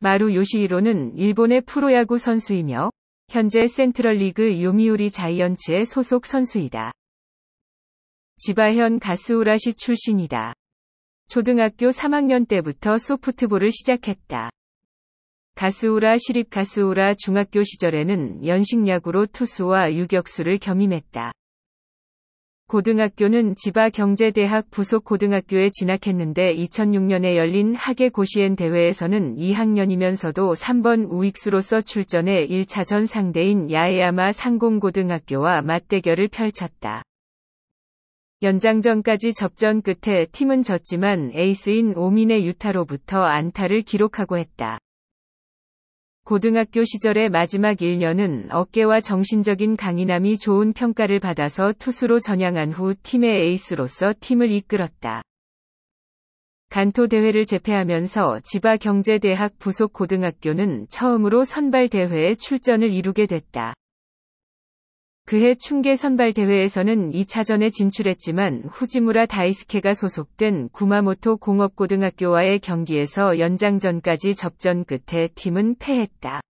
마루 요시히로는 일본의 프로야구 선수이며 현재 센트럴리그 요미우리 자이언츠의 소속 선수이다. 지바현 가스우라시 출신이다. 초등학교 3학년 때부터 소프트볼을 시작했다. 가스우라 시립 가스우라 중학교 시절에는 연식야구로 투수와 유격수를 겸임했다. 고등학교는 지바 경제대학 부속 고등학교에 진학했는데 2006년에 열린 학예 고시엔 대회에서는 2학년이면서도 3번 우익수로서 출전해 1차전 상대인 야에야마 상공고등학교와 맞대결을 펼쳤다. 연장전까지 접전 끝에 팀은 졌지만 에이스인 오민의 유타로부터 안타를 기록하고 했다. 고등학교 시절의 마지막 1년은 어깨와 정신적인 강인함이 좋은 평가를 받아서 투수로 전향한 후 팀의 에이스로서 팀을 이끌었다. 간토 대회를 제패하면서 지바 경제대학 부속 고등학교는 처음으로 선발 대회에 출전을 이루게 됐다. 그해 충계 선발 대회에서는 2차전에 진출했지만 후지무라 다이스케가 소속된 구마모토 공업고등학교와의 경기에서 연장전까지 접전 끝에 팀은 패했다.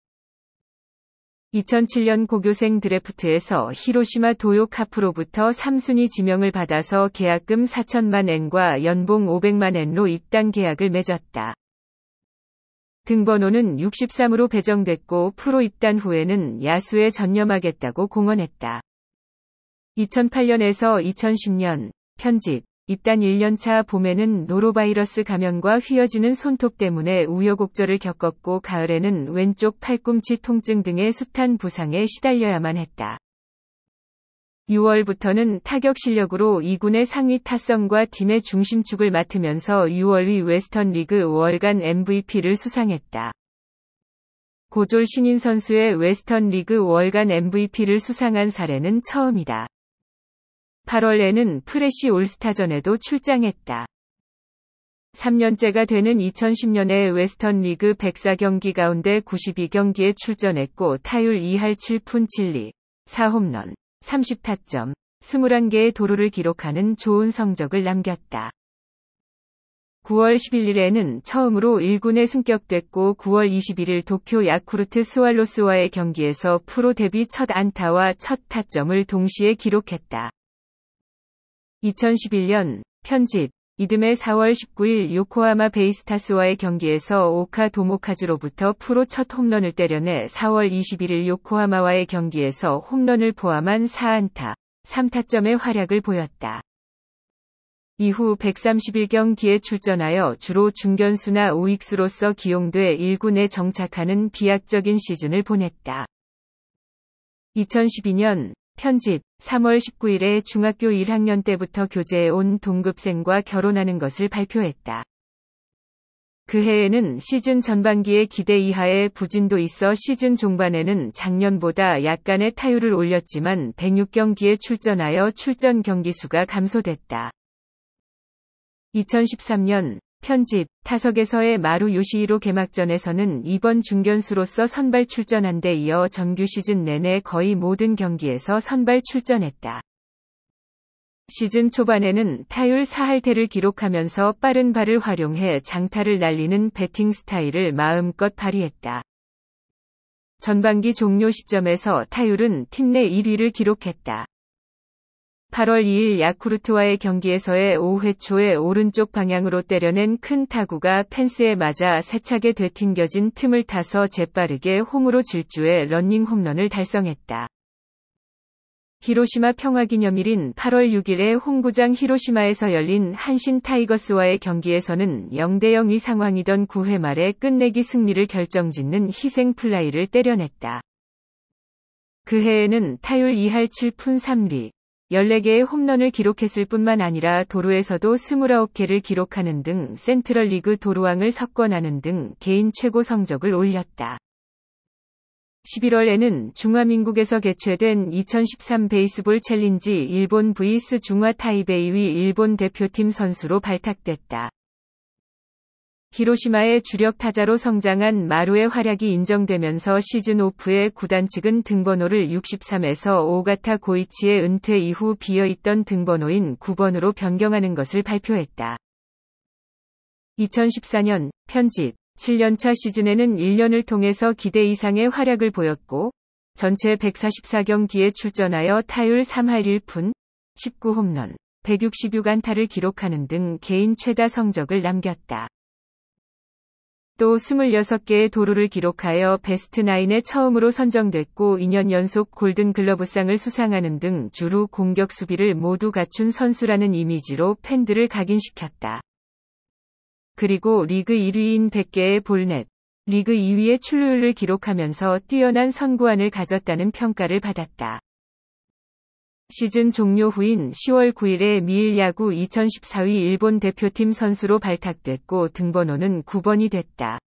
2007년 고교생 드래프트에서 히로시마 도요카프로부터 3순위 지명을 받아서 계약금 4천만 엔과 연봉 500만 엔로 입단 계약을 맺었다. 등번호는 63으로 배정됐고 프로 입단 후에는 야수에 전념하겠다고 공언했다. 2008년에서 2010년 편집 입단 1년차 봄에는 노로바이러스 감염과 휘어지는 손톱 때문에 우여곡절을 겪었고 가을에는 왼쪽 팔꿈치 통증 등의 숱한 부상에 시달려야만 했다. 6월부터는 타격 실력으로 2군의 상위 타성과 팀의 중심축을 맡으면서 6월위 웨스턴 리그 월간 MVP를 수상했다. 고졸 신인 선수의 웨스턴 리그 월간 MVP를 수상한 사례는 처음이다. 8월에는 프레시 올스타전에도 출장했다. 3년째가 되는 2010년에 웨스턴 리그 104경기 가운데 92경기에 출전했고 타율 2할 7푼 7리, 4홈런, 30타점, 21개의 도루를 기록하는 좋은 성적을 남겼다. 9월 11일에는 처음으로 1군에 승격됐고 9월 21일 도쿄 야쿠르트 스왈로스와의 경기에서 프로 데뷔 첫 안타와 첫 타점을 동시에 기록했다. 2011년 편집 이듬해 4월 19일 요코하마 베이스타스와의 경기에서 오카 도모카즈로부터 프로 첫 홈런을 때려내 4월 21일 요코하마와의 경기에서 홈런을 포함한 4안타, 3타점의 활약을 보였다. 이후 131경기에 출전하여 주로 중견수나 우익수로서 기용돼 1군에 정착하는 비약적인 시즌을 보냈다. 2012년 편집 3월 19일에 중학교 1학년 때부터 교제해 온 동급생과 결혼하는 것을 발표했다. 그 해에는 시즌 전반기에 기대 이하의 부진도 있어 시즌 종반에는 작년보다 약간의 타율을 올렸지만 106경기에 출전하여 출전 경기 수가 감소됐다. 2013년 편집, 타석에서의 마루 요시히로 개막전에서는 이번 중견수로서 선발 출전한 데 이어 정규 시즌 내내 거의 모든 경기에서 선발 출전했다. 시즌 초반에는 타율 4할테를 기록하면서 빠른 발을 활용해 장타를 날리는 배팅 스타일을 마음껏 발휘했다. 전반기 종료 시점에서 타율은 팀 내 1위를 기록했다. 8월 2일 야쿠르트와의 경기에서의 5회 초에 오른쪽 방향으로 때려낸 큰 타구가 펜스에 맞아 세차게 되튕겨진 틈을 타서 재빠르게 홈으로 질주해 런닝 홈런을 달성했다. 히로시마 평화기념일인 8월 6일에 홈구장 히로시마에서 열린 한신 타이거스와의 경기에서는 0대0이 상황이던 9회 말에 끝내기 승리를 결정짓는 희생 플라이를 때려냈다. 그 해에는 타율 2할 7푼 3리, 14개의 홈런을 기록했을 뿐만 아니라 도루에서도 29개를 기록하는 등 센트럴 리그 도루왕을 석권하는 등 개인 최고 성적을 올렸다. 11월에는 중화민국에서 개최된 2013 베이스볼 챌린지 일본 vs 중화 타이베이위 일본 대표팀 선수로 발탁됐다. 히로시마의 주력 타자로 성장한 마루의 활약이 인정되면서 시즌 오프의 구단 측은 등번호를 63에서 오가타 고이치의 은퇴 이후 비어있던 등번호인 9번으로 변경하는 것을 발표했다. 2014년 편집 7년차 시즌에는 1년을 통해서 기대 이상의 활약을 보였고 전체 144경기에 출전하여 타율 3할 1푼, 19홈런, 166안타를 기록하는 등 개인 최다 성적을 남겼다. 또 26개의 도루를 기록하여 베스트 9에 처음으로 선정됐고 2년 연속 골든 글러브상을 수상하는 등주로 공격 수비를 모두 갖춘 선수라는 이미지로 팬들을 각인시켰다. 그리고 리그 1위인 100개의 볼넷, 리그 2위의 출루율을 기록하면서 뛰어난 선구안을 가졌다는 평가를 받았다. 시즌 종료 후인 10월 9일에 미일 야구 2014위 일본 대표팀 선수로 발탁됐고 등번호는 9번이 됐다.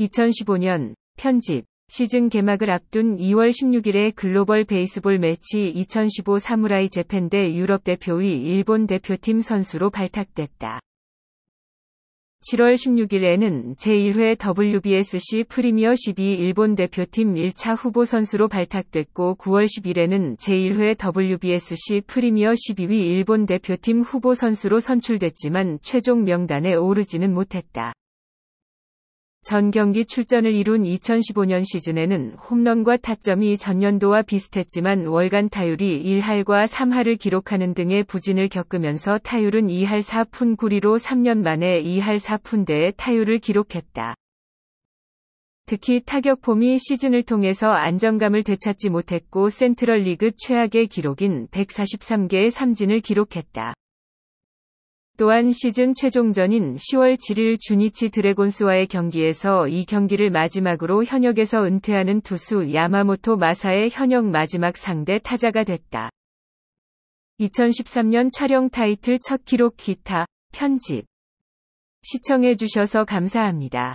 2015년 편집 시즌 개막을 앞둔 2월 16일에 글로벌 베이스볼 매치 2015 사무라이 재팬 대 유럽 대표위 일본 대표팀 선수로 발탁됐다. 7월 16일에는 제1회 WBSC 프리미어 12 일본 대표팀 1차 후보 선수로 발탁됐고 9월 10일에는 제1회 WBSC 프리미어 12위 일본 대표팀 후보 선수로 선출됐지만 최종 명단에 오르지는 못했다. 전 경기 출전을 이룬 2015년 시즌에는 홈런과 타점이 전년도와 비슷했지만 월간 타율이 1할과 3할을 기록하는 등의 부진을 겪으면서 타율은 2할 4푼 9리로 3년 만에 2할 4푼대의 타율을 기록했다. 특히 타격폼이 시즌을 통해서 안정감을 되찾지 못했고 센트럴 리그 최악의 기록인 143개의 삼진을 기록했다. 또한 시즌 최종전인 10월 7일 주니치 드래곤스와의 경기에서 이 경기를 마지막으로 현역에서 은퇴하는 투수 야마모토 마사의 현역 마지막 상대 타자가 됐다. 2013년 촬영 타이틀 첫 기록 기타 편집 시청해주셔서 감사합니다.